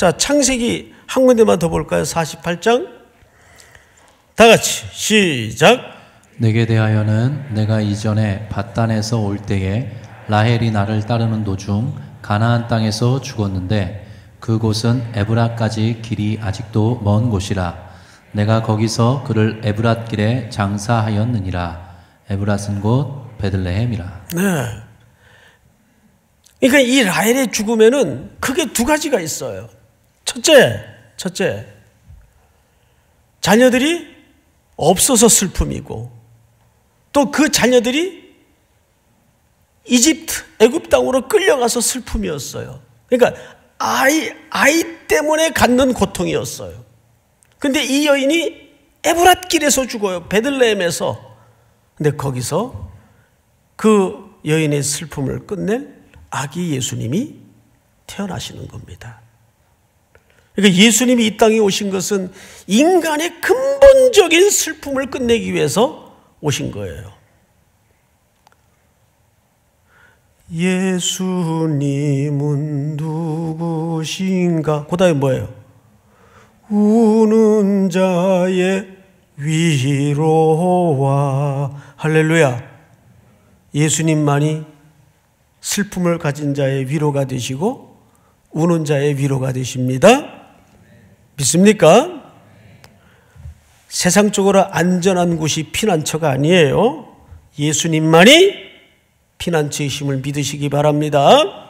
자, 창세기 한 군데만 더 볼까요? 48장. 다 같이 시작. 내게 대하여는 내가 이전에 바단에서 올 때에 라헬이 나를 따르는 도중 가나안 땅에서 죽었는데 그곳은 에브라까지 길이 아직도 먼 곳이라 내가 거기서 그를 에브랏 길에 장사하였느니라 에브랏은 곧 베들레헴이라. 네. 그러니까 이 라헬의 죽음에는 크게 두 가지가 있어요. 첫째, 첫째, 자녀들이 없어서 슬픔이고 또 그 자녀들이 이집트 애굽 땅으로 끌려가서 슬픔이었어요. 그러니까 아이 아이 때문에 갖는 고통이었어요. 근데 이 여인이 에브랏 길에서 죽어요. 베들레헴에서. 근데 거기서 그 여인의 슬픔을 끝낼 아기 예수님이 태어나시는 겁니다. 그러니까 예수님이 이 땅에 오신 것은 인간의 근본적인 슬픔을 끝내기 위해서 오신 거예요. 예수님은 누구신가? 그 다음에 뭐예요? 우는 자의 위로와 할렐루야. 예수님만이 슬픔을 가진 자의 위로가 되시고 우는 자의 위로가 되십니다. 믿습니까? 세상적으로 안전한 곳이 피난처가 아니에요. 예수님만이 피난처의힘을 믿으시기 바랍니다.